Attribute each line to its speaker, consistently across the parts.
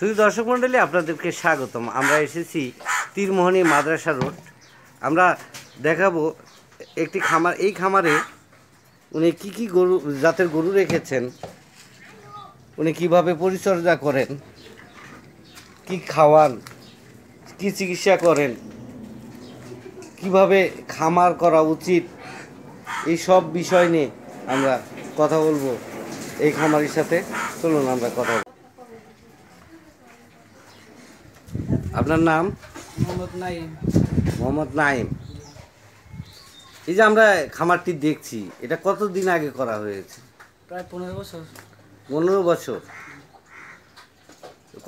Speaker 1: শুধু দর্শক মণ্ডলী আপনাদেরকে স্বাগতম আমরা এসেছি তীরমোহনী মাদ্রাসা রোড আমরা দেখাবো একটি খামার এই খামারে উনি কি কি গরু জাতের গরু রেখেছেন উনি কিভাবে পরিচর্যা করেন কি খাওয়ান কি চিকিৎসা করেন কিভাবে খামার করা উচিত এই সব বিষয় নিয়ে আমরা কথা বলবো এই খামারির সাথে চলুন আমরা কথা আপনার নাম মোহাম্মদ নাইম মোহাম্মদ এই যে আমরা খামারটি দেখছি এটা কতদিন আগে করা হয়েছে
Speaker 2: প্রায় পনেরো বছর
Speaker 1: পনেরো বছর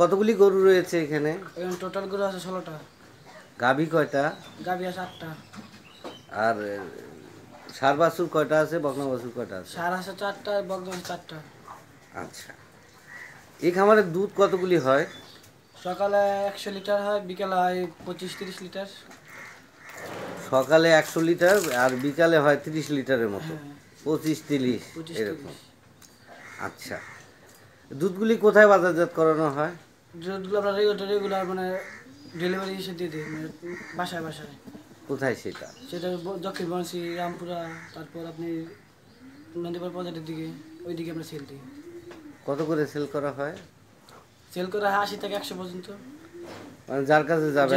Speaker 1: কতগুলি গরু রয়েছে এখানে
Speaker 2: টোটাল গরু আছে ষোলোটা
Speaker 1: গাভী কয়টা গাভী আছে আটটা আর সার বাসুর কয়টা আছে বকনা বাসুর কয়টা আছে
Speaker 2: সার আছে চারটা বকনা চারটা
Speaker 1: আচ্ছা এই খামারের দুধ কতগুলি হয়
Speaker 2: সকালে একশো লিটার হয় বিকালে হয় পঁচিশ তিরিশ লিটার
Speaker 1: সকালে একশো লিটার আর বিকালে হয় তিরিশ লিটারের মতো হ্যাঁ, হ্যাঁ। পঁচিশ তিরিশ এরকম আচ্ছা দুধগুলি কোথায় বাজারজাত করানো হয়
Speaker 2: দুধগুলো আমরা রেগুলার রেগুলার মানে ডেলিভারি এসে দিয়ে দিই মানে বাসায় বাসায় কোথায় সেটা সেটা দক্ষিণ বংশী রামপুরা তারপর আপনি নদীপাড় বাজারের দিকে ওইদিকে আমরা সেল দিই
Speaker 1: কত করে সেল করা হয়
Speaker 2: সেল করে হয় থেকে একশো পর্যন্ত
Speaker 1: মানে যার কাছে যাবে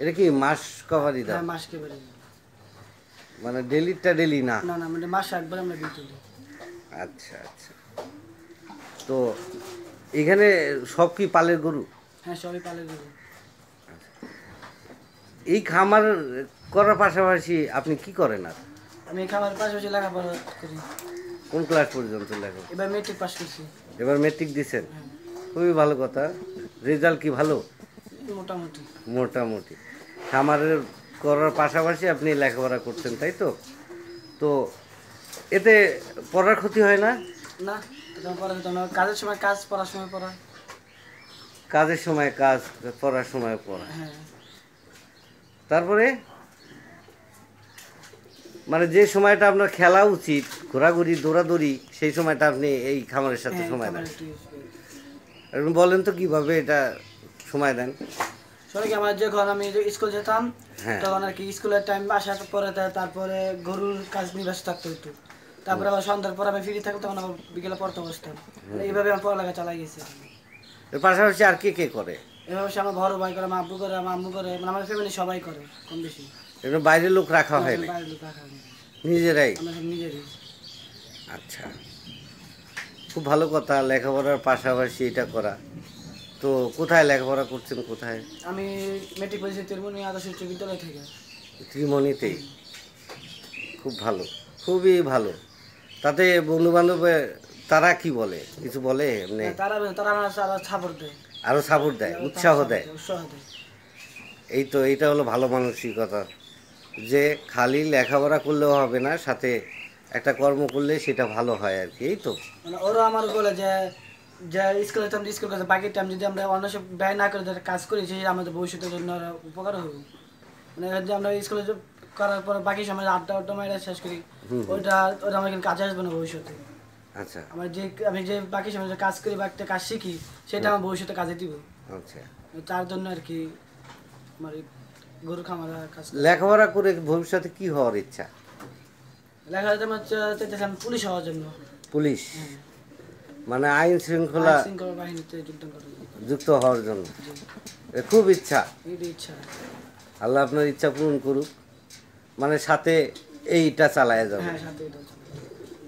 Speaker 1: এটা কি মাস কভারি দাম হ্যাঁ, মাস কভারি মানে ডেলিটা ডেলি না
Speaker 2: না না মানে মাস একবার আমরা বিল তুলি
Speaker 1: আচ্ছা আচ্ছা তো এখানে সব কি পালের গরু
Speaker 2: হ্যাঁ সবই পালের গরু
Speaker 1: এই খামার করার পাশাপাশি আপনি কি করেন আর
Speaker 2: আমি খামার পাশাপাশি লেখাপড়া করি
Speaker 1: কোন ক্লাস পর্যন্ত লেখা
Speaker 2: এবার মেট্রিক পাশ করছি
Speaker 1: এবার মেট্রিক দিছেন হ্যাঁ খুবই ভালো কথা রেজাল্ট কি ভালো মোটামুটি মোটামুটি খামারের করার পাশাপাশি আপনি লেখাপড়া করছেন তাই তো তো
Speaker 2: এতে পড়ার ক্ষতি হয় না কাজের সময় কাজ পড়ার সময় পড়া
Speaker 1: কাজের সময় কাজ পড়ার সময় পড়া হ্যাঁ। তারপরে মানে যে সময়টা আপনার খেলা উচিত ঘোরাঘুরি দৌড়াদৌড়ি সেই সময়টা আপনি এই খামারের সাথে হ্যাঁ, সময় দেন বলেন তো কিভাবে এটা সময় দেন
Speaker 2: সবাইকে আমার যখন আমি স্কুল যেতাম হ্যাঁ। তখন আর কি স্কুলের টাইম আসার পরে তারপরে গরুর কাজ নিয়ে ব্যস্ত থাকতো একটু তারপরে আবার সন্ধ্যার পর আমি ফ্রি থাকতাম তখন আমার বিকেলে পড়তে বসতাম এইভাবে আমার পড়ালেখা চালাই গেছে
Speaker 1: এর পাশাপাশি আর কে কে করে
Speaker 2: এভাবে আমার বড় ভাই করে আমার আব্বু করে আমার আম্মু করে মানে আমার ফ্যামিলি সবাই করে কম বেশি
Speaker 1: বাইরের লোক রাখা হয় নিজেরাই
Speaker 2: নিজেরাই আচ্ছা
Speaker 1: খুব ভালো কথা লেখাপড়ার পাশাপাশি এটা করা তো কোথায় লেখাপড়া করছেন কোথায়
Speaker 2: আমি মেট্রিক পরীক্ষা ত্রিমণি আদর্শ উচ্চ বিদ্যালয় থেকে
Speaker 1: ত্রিমণিতেই খুব ভালো খুবই ভালো তাতে বন্ধু বান্ধবের তারা কি বলে কিছু বলে এমনি মানে হ্যাঁ,
Speaker 2: তারা তারা সাপোর্ট দেয়
Speaker 1: আরও সাপোর্ট দেয় উৎসাহ দেয় উৎসাহ দেয় এই তো এইটা হলো ভালো মানসিকতা যে খালি লেখাপড়া করলেও হবে না সাথে একটা কর্ম করলে সেটা ভালো হয় আর কি এই তো
Speaker 2: মানে ওরা আমার বলে যে যে স্কুলে টাইম স্কুল করে বাকি টাইম যদি আমরা অন্য সব ব্যয় না করে কাজ করি সেই আমাদের ভবিষ্যতের জন্য উপকার হবে মানে যদি আমরা স্কুলে করার পর বাকি সময় আড্ডা আড্ডা মাইরা শেষ করি ওটা ওটা আমার কিন্তু কাজে আসবে না ভবিষ্যতে আচ্ছা আমার যে আমি যে বাকি সময় কাজ করি বা একটা কাজ শিখি সেটা আমার ভবিষ্যতে কাজে দিব আচ্ছা তার জন্য আর কি আমার গরু খামারা কাজ
Speaker 1: লেখাপড়া করে ভবিষ্যতে কি হওয়ার ইচ্ছা
Speaker 2: লেখাপড়া চাইতেছিলাম পুলিশ হওয়ার জন্য
Speaker 1: পুলিশ হ্যাঁ। মানে আইন শৃঙ্খলা যুক্ত হওয়ার জন্য খুব ইচ্ছা আল্লাহ আপনার ইচ্ছা পূরণ করুক মানে সাথে এইটা চালায় হ্যাঁ, যাবে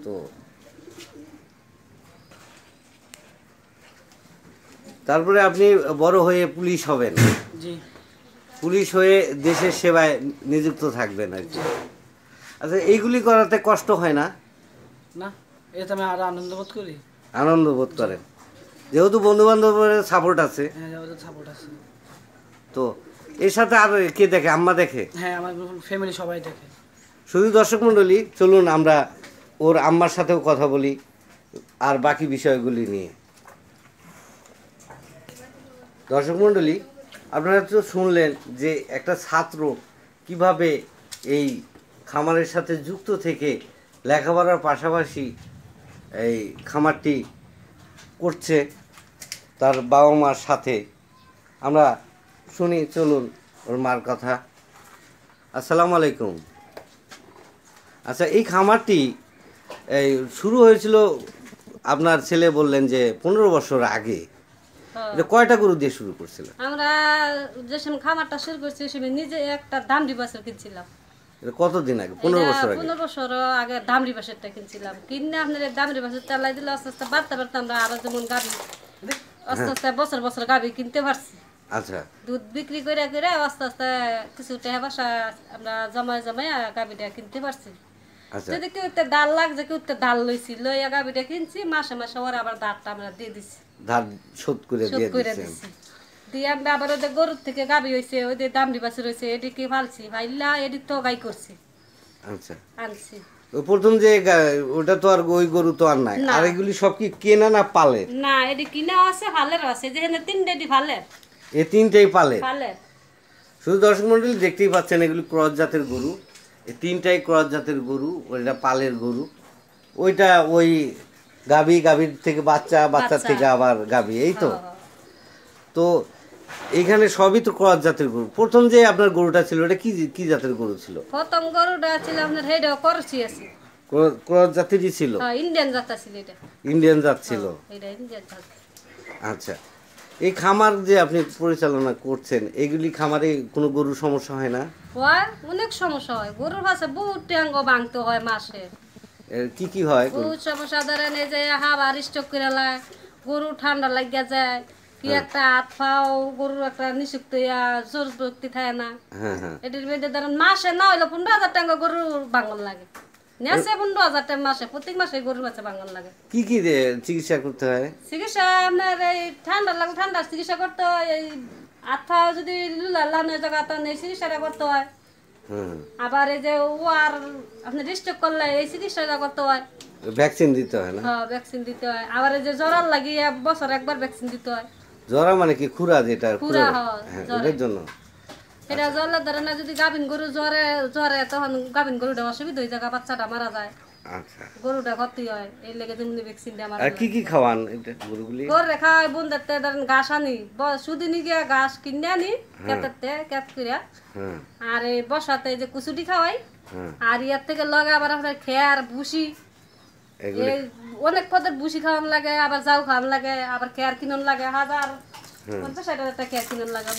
Speaker 1: তো তারপরে আপনি বড় হয়ে পুলিশ হবেন পুলিশ হয়ে দেশের সেবায় নিযুক্ত থাকবেন আর কি আচ্ছা এইগুলি করাতে কষ্ট হয় না
Speaker 2: না এটা আমি আরো আনন্দ বোধ করি
Speaker 1: আনন্দ বোধ করেন যেহেতু বন্ধু বান্ধবের সাপোর্ট আছে সাপোর্ট হ্যাঁ, আছে তো এর সাথে আর কে দেখে আম্মা দেখে
Speaker 2: হ্যাঁ আমার ফ্যামিলি সবাই দেখে
Speaker 1: শুধু দর্শক মণ্ডলী চলুন আমরা ওর আম্মার সাথেও কথা বলি আর বাকি বিষয়গুলি নিয়ে দর্শক মণ্ডলী আপনারা তো শুনলেন যে একটা ছাত্র কিভাবে এই খামারের সাথে যুক্ত থেকে লেখাপড়ার পাশাপাশি এই খামারটি করছে তার বাবা মার সাথে আমরা শুনি চলুন ওর মার কথা আসসালামু আলাইকুম আচ্ছা এই খামারটি এই শুরু হয়েছিল আপনার ছেলে বললেন যে পনেরো বছর আগে হ্যাঁ। কয়টা গরু দিয়ে শুরু করছিলেন
Speaker 3: আমরা যে খামারটা শুরু করছি সে নিজে একটা দাম বছর কিনছিলাম
Speaker 1: কতদিন আগে পনেরো বছর আগে পনেরো
Speaker 3: বছর আগে দামরি বাসেরটা কিনছিলাম কিনে আপনার দামরি বাসের দিলে আস্তে আস্তে বাড়তে বাড়তে আমরা আরো যেমন আস্তে হ্যাঁ। আস্তে বছর বছর কিনতে পারছি আচ্ছা দুধ বিক্রি করে করে আস্তে আস্তে কিছু টাকা আমরা জমায় জমায় গাভিটা কিনতে পারছি আচ্ছা। যদি কেউ দাল লাগছে কেউ দাল লইছি লইয়া গাভিটা কিনছি মাসে মাসে ওরা আবার দাঁতটা আমরা দিয়ে দিছি
Speaker 1: ধার শোধ করে দিয়ে দিছি
Speaker 3: দিয়ে আমরা আবার ওদের গরুর থেকে গাবি হয়েছে ওদের দামড়ি বাসে রয়েছে এদিকে ফালছি ভাইলা এদিক তো গাই করছি আচ্ছা আনছি
Speaker 1: প্রথম যে ওটা তো আর ওই গরু তো আর নাই আর এগুলি সব কি কেনা না পালের
Speaker 3: না এটি কিনা আছে পালের আছে যেখানে তিনটে পালের
Speaker 1: এই তিনটেই পালে পালের শুধু দর্শক মন্ডল দেখতেই পাচ্ছেন এগুলি ক্রস জাতের গরু এই তিনটাই ক্রস জাতের গরু ওইটা পালের গরু ওইটা ওই গাভী গাভীর থেকে বাচ্চা বাচ্চার থেকে আবার গাভী এই তো হ্যাঁ, হ্যাঁ। তো এখানে সবই তো কত জাতের গরু প্রথম যে আপনার গরুটা ছিল এটা কি কি জাতের গরু ছিল
Speaker 3: প্রথম গরুটা ছিল আপনার হেডা করছি আছে
Speaker 1: কত জাতেরই ছিল হ্যাঁ
Speaker 3: ইন্ডিয়ান জাত ছিল হ্যাঁ, এটা
Speaker 1: ইন্ডিয়ান জাত ছিল
Speaker 3: এটা ইন্ডিয়ান জাত
Speaker 1: আচ্ছা এই খামার যে আপনি পরিচালনা করছেন এগুলি খামারে কোনো গরু সমস্যা হয় না
Speaker 3: হয় অনেক সমস্যা হয় গরুর পাশে বহুত ট্যাঙ্গ ভাঙতে হয় মাসে
Speaker 1: কি কি হয় বহুত
Speaker 3: সমস্যা ধরেন এই যে হাওয়া স্টক করে গরু ঠান্ডা লাগিয়া যায় কি হ্যাঁ। একটা গরুর একটা থাকে না হ্যাঁ, হ্যাঁ। মধ্যে মাসে না পনেরো হাজার টাকা গরুর লাগে পনেরো হাজার টাকা মাসে প্রত্যেক মাসে গরুর লাগে
Speaker 1: চিকিৎসা করতে হয়
Speaker 3: চিকিৎসা আপনার এই চিকিৎসা করতে হয় এই যদি করতে হয় আবার এই যে ও আর আপনি ডিস্টার্ব করলে এই চিকিৎসাটা করতে হয়
Speaker 1: ভ্যাকসিন দিতে হয় না
Speaker 3: হ্যাঁ ভ্যাকসিন দিতে হয় আবার এই যে জ্বরার লাগিয়ে বছর একবার ভ্যাকসিন দিতে হয়
Speaker 1: জরা মানে কি খুরা যেটা খুরা হ্যাঁ, হ্যাঁ জন্য এটা
Speaker 3: জল্লা আচ্ছা। ধরে না যদি গাভিন গরু জ্বরে জ্বরে তখন গাভিন গরুটা অসুবিধা হয়ে যায় বাচ্চাটা মারা যায় আচ্ছা গরুটা ক্ষতি হয় এই লেগে যেমনি ভ্যাকসিন দেওয়া কি কি
Speaker 1: খাওয়ান এটা গরুগুলি গরু
Speaker 3: খাওয়াই বন্ধাতে ঘাস আনি শুধু নি গিয়া ঘাস কিনে আনি হ্যাঁ। কেতাতে কেত হ্যাঁ। আর এই বসাতে যে কুচুটি খাওয়াই আর ইয়ার থেকে লগে আবার খেয়ার ভুসি অনেক পদের বুসি খাওয়ান লাগে আবার যাও খাওয়ান লাগে আবার কেয়ার কিনুন লাগে হাজার পঞ্চাশ ষাট হাজার কেয়ার কিনুন লাগে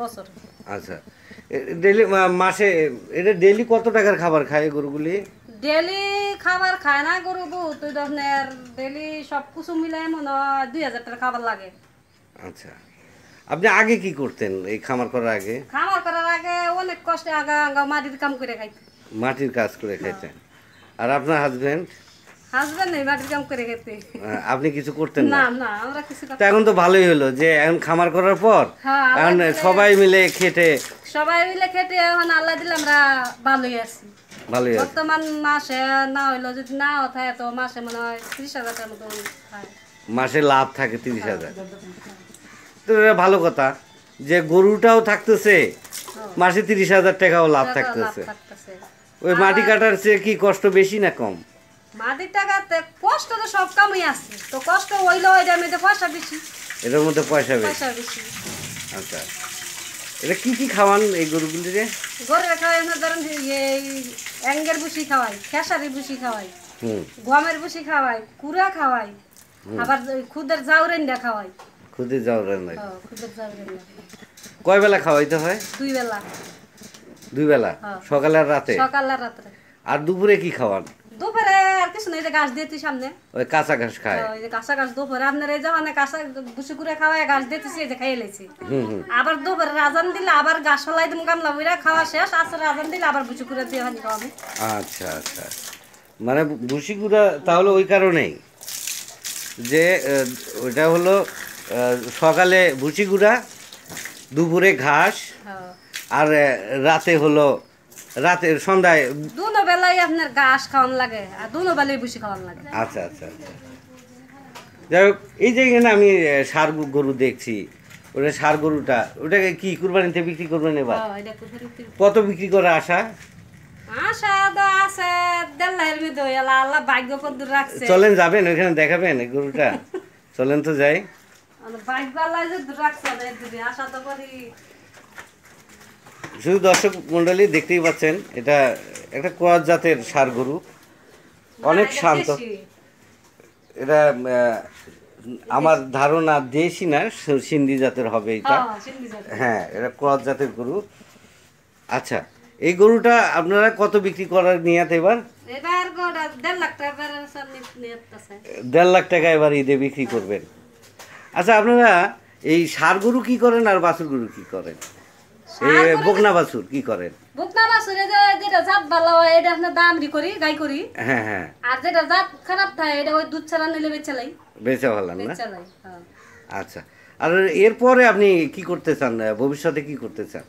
Speaker 3: বছর
Speaker 1: আচ্ছা ডেলি মাসে এটা ডেলি কত টাকার খাবার খায় গরুগুলি
Speaker 3: ডেলি খাবার খায় না গরু বহুত ওই ধরনের ডেলি সব কিছু মিলে মনে হয় দুই হাজার টাকা খাবার লাগে
Speaker 1: আচ্ছা আপনি আগে কি করতেন এই খামার করার আগে
Speaker 3: খামার করার আগে অনেক কষ্টে আগা মাটির কাম করে খাইতেন
Speaker 1: মাটির কাজ করে খাইতেন হ্যাঁ। আর আপনার হাজবেন্ড আপনি কিছু করতেন
Speaker 3: না তো এখন
Speaker 1: তো ভালোই হলো যে এখন খামার করার পর হ্যাঁ, এখন সবাই মিলে খেটে
Speaker 3: সবাই মিলে খেটে এখন আল্লাহ দিলে আমরা ভালোই আছি
Speaker 1: মাসে লাভ থাকে তিরিশ হাজার ভালো কথা যে গরুটাও থাকতেছে
Speaker 3: হ্যাঁ।
Speaker 1: মাসে তিরিশ হাজার টাকাও লাভ থাকতেছে ওই মাটি কাটার চেয়ে কি কষ্ট বেশি না কম
Speaker 3: মাদির টাকাতে কষ্ট তো সব কামই আছে তো কষ্ট হইলো এটার মধ্যে পয়সা বেশি
Speaker 1: এটার মধ্যে পয়সা বেশি পয়সা বেশি আচ্ছা এটা কি কি খাওয়ান এই গরুগুলিরে
Speaker 3: গরুরে খাওয়াই না ধরেন এই অ্যাঙ্গের ভুসি খাওয়াই খেসারি ভুসি খাওয়াই গমের ভুসি খাওয়াই কুড়া খাওয়াই আবার খুদের জাউরেন্ডা খাওয়াই
Speaker 1: খুদের জাউরেন্ডা
Speaker 3: খুদের জাউরেন্ডা
Speaker 1: কয় বেলা খাওয়াইতে হয় দুই বেলা দুই বেলা সকালে আর রাতে সকাল আর রাতে আর দুপুরে কি খাওয়ান
Speaker 3: দুপুরে আর কিছু নাই গাছ দিয়েছি সামনে
Speaker 1: ওই কাঁচা ঘাস খায় ওই
Speaker 3: যে কাঁচা ঘাস দুপুরে আপনার এই জামানে কাঁচা ঘুষি করে খাওয়ায় গাছ দিতেছি এই যে খাইয়ে লেছি আবার দুপুরে রাজান দিলে আবার ঘাস হলাই দিম কামলা বুইরা খাওয়া শেষ আচ্ছা রাজান দিলে আবার ঘুষি করে দিয়ে হানি খাওয়াবো
Speaker 1: আচ্ছা আচ্ছা মানে ঘুষি কুড়া তাহলে ওই কারণেই যে ওইটা হলো সকালে ভুসি গুঁড়া দুপুরে ঘাস হ্যাঁ। আর রাতে হলো রাতে সন্ধ্যায়
Speaker 3: দুনো বেলায় আপনার ঘাস খাওয়ান লাগে আর দুনো বেলায় ভুসি খাওয়ান লাগে
Speaker 1: আচ্ছা, আচ্ছা আচ্ছা যাই হোক এই যে এখানে আমি সার গরু দেখছি ওটা সার গরুটা ওটাকে কি কুরবানিতে বিক্রি করবেন এবার হ্যাঁ, কত বিক্রি করে আশা চলেন যাবেন ওইখানে দেখাবেন গরুটা চলেন তো যাই
Speaker 3: ভাগ্য আল্লাহ রাখছে তো করি
Speaker 1: শুধু দর্শক মন্ডলী দেখতেই পাচ্ছেন এটা একটা কোয়াজ জাতের সার গরু অনেক শান্ত এটা আমার ধারণা দেশি না সিন্ধি জাতের হবে এটা হ্যাঁ এটা ক্রস জাতের গরু আচ্ছা এই গরুটা আপনারা কত বিক্রি করার নিয়াত এবার দেড় লাখ টাকা এবার ঈদে বিক্রি করবেন আচ্ছা আপনারা এই সার গরু কি করেন আর বাছুর গরু কি করেন বকনা কি করেন
Speaker 3: বকনা যেটা ভালো হয় এটা আপনার করি গাই করি হ্যাঁ হ্যাঁ আর যেটা জাপ খারাপ থাকে এটা ওই দুধ ছাড়া নিলে বেচা লাই ভালো না হ্যাঁ।
Speaker 1: আচ্ছা আর এরপরে আপনি কি করতে চান ভবিষ্যতে কি করতে চান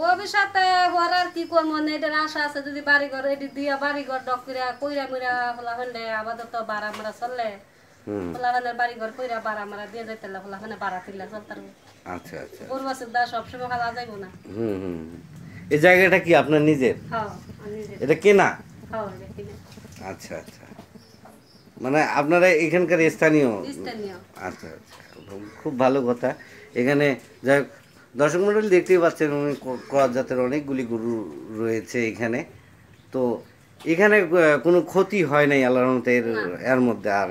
Speaker 3: ভবিষ্যতে হওয়ার আর কি করব এটার আশা আছে যদি বাড়ি ঘর এটি দিয়া বাড়ি ঘর ডক কইরা কইরা মিরা ফলা হলে আমাদের তো বাড়া মারা চললে ফলা হলে বাড়ি ঘর কইরা বারা মারা দিয়ে যাইতে ফলা হলে বাড়া তিল্লা চলতার আচ্ছা আচ্ছা গরু আছে দা সবসময় খাওয়া যাইব না
Speaker 1: হুম হুম এই জায়গাটা কি আপনার নিজের
Speaker 3: হ্যাঁ এটা কেনা হ্যাঁ
Speaker 1: আচ্ছা আচ্ছা মানে আপনারা এখানকার স্থানীয় আচ্ছা আচ্ছা খুব ভালো কথা এখানে যাই হোক দর্শক মন্ডল দেখতেই পাচ্ছেন উনি ক্রস জাতের অনেকগুলি গরু রয়েছে এখানে তো এখানে কোনো ক্ষতি হয় নাই আল্লাহর এর এর মধ্যে আর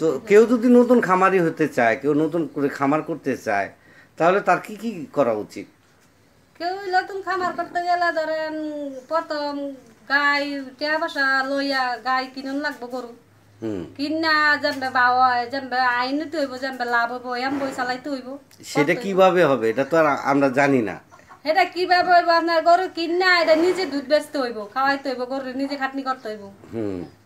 Speaker 1: তো কেউ যদি নতুন খামারি হতে চায় কেউ নতুন করে খামার করতে চায় তাহলে তার কি কি করা উচিত
Speaker 3: কেউ নতুন খামার করতে গেলে ধরেন প্রথম গাই টিয়া বাসা লইয়া গাই কিনুন লাগবো গরু কিনা জানবে বাবা জানবে আইনতে হইব জানবে লাভ হইব এম বই চালাইতে হইব
Speaker 1: সেটা কিভাবে হবে এটা তো আমরা জানি না
Speaker 3: এটা কিভাবে হইব আপনার গরু কিনা এটা নিজে দুধ বেচতে হইব খাওয়াইতে হইব গরু নিজে খাটনি করতে হইব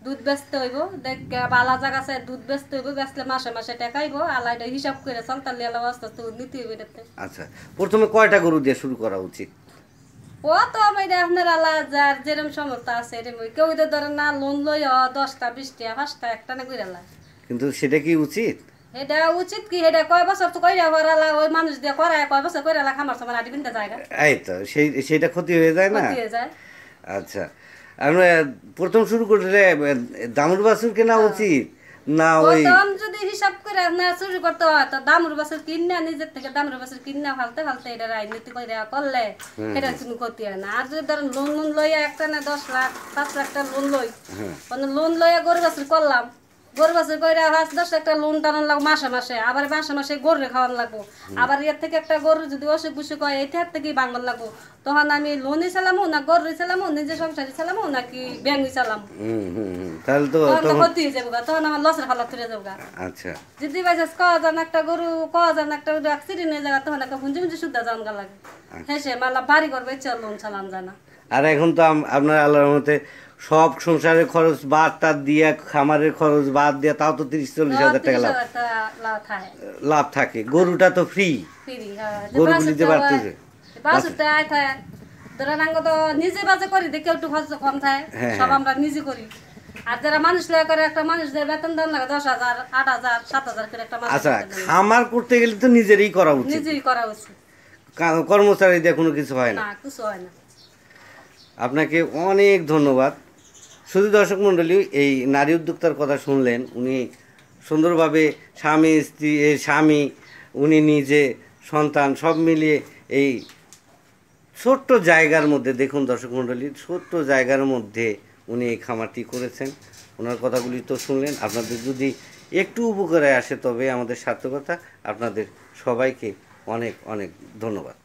Speaker 3: দুধ বেচতে হইব দেখ বালা জায়গা আছে দুধ বেচতে হইব বেচলে মাসে মাসে টাকাইব আলা এটা হিসাব করে চলতাল লেলা আস্তে আস্তে নিতে হইব এটাতে
Speaker 1: আচ্ছা প্রথমে কয়টা গরু দিয়ে শুরু করা উচিত
Speaker 3: তো এটা আপনার আলা যার যেরকম সমর্থ আছে এরকম কেউ তো ধরেন না লোন লই দশটা বিশটা পাঁচটা একটা না কইরালা
Speaker 1: কিন্তু সেটা কি উচিত
Speaker 3: এটা উচিত কি এটা কয় বছর তো কইরা ওই মানুষ দিয়ে করায় কয় বছর সমান বিনতে এই
Speaker 1: তো সেই সেটা ক্ষতি হয়ে যায় না ক্ষতি হয়ে যায় আচ্ছা আমরা প্রথম শুরু করলে দামুর বাসুর কেনা হ্যাঁ। উচিত না ওই
Speaker 3: যদি হিসাব করে না শুরু করতে হয় তো দামুর বাসুর কিনা নিজের থেকে দামুর বাসুর কিনা ফালতে ফালতে এটা রাজনীতি করে করলে এটা কোনো ক্ষতি হয় না আর যদি ধরেন লোন লোন লইয়া একটা না দশ লাখ পাঁচ লাখটা লোন লই লোন হ্যাঁ। মানে লইয়া গরু বাসুর করলাম গরু বাছুর করে আবার দশ একটা লোন টানান লাগবো মাসে মাসে আবার মাসে মাসে গরু খাওয়ান লাগবো আবার এর থেকে একটা গরু যদি অসুখ বিসুখ হয় থেকে থেকেই বাঙাল লাগবো তখন আমি লোনই চালামো না গরু চালামো নিজে সংসারে চালামো নাকি ব্যাংকই চালামো
Speaker 1: তাহলে তো ক্ষতি
Speaker 3: হয়ে যাবো তখন আমার লসের হালা তুলে যাবো আচ্ছা যদি একটা গরু ক একটা অ্যাক্সিডেন্ট হয়ে যাবে তখন একটা হুঞ্জি লাগে আচ্ছা। হ্যাঁ সে মালা বাড়ি করবে ইচ্ছা লোন চালাম জানা
Speaker 1: আর এখন তো আপনার আল্লাহর মতে সব সংসারের খরচ বাদ তার দিয়ে খামারের খরচ বাদ দিয়ে তাও তো তিরিশ চল্লিশ হাজার টাকা লাভ লাভ থাকে গরুটা তো ফ্রি
Speaker 3: হ্যাঁ। গরু নিতে পারতেছে বাজে করি দেখে একটু কম থাকে হ্যাঁ, হ্যাঁ। আর যারা মানুষ করে একটা মানুষদের বেতন দশ হাজার আট হাজার সাত হাজার আচ্ছা
Speaker 1: খামার করতে গেলে তো নিজেরই করা উচিত করা উচিত কোনো কিছু হয় না কিছু হয় না আপনাকে অনেক ধন্যবাদ শুধু দর্শক মণ্ডলী এই নারী উদ্যোক্তার কথা শুনলেন উনি সুন্দরভাবে স্বামী স্ত্রী স্বামী উনি নিজে সন্তান সব মিলিয়ে এই ছোট্ট জায়গার মধ্যে দেখুন দর্শক মণ্ডলী ছোট্ট জায়গার মধ্যে উনি এই খামারটি করেছেন ওনার কথাগুলি তো শুনলেন আপনাদের যদি একটু উপকারে আসে তবে আমাদের সার্থকতা আপনাদের সবাইকে অনেক অনেক ধন্যবাদ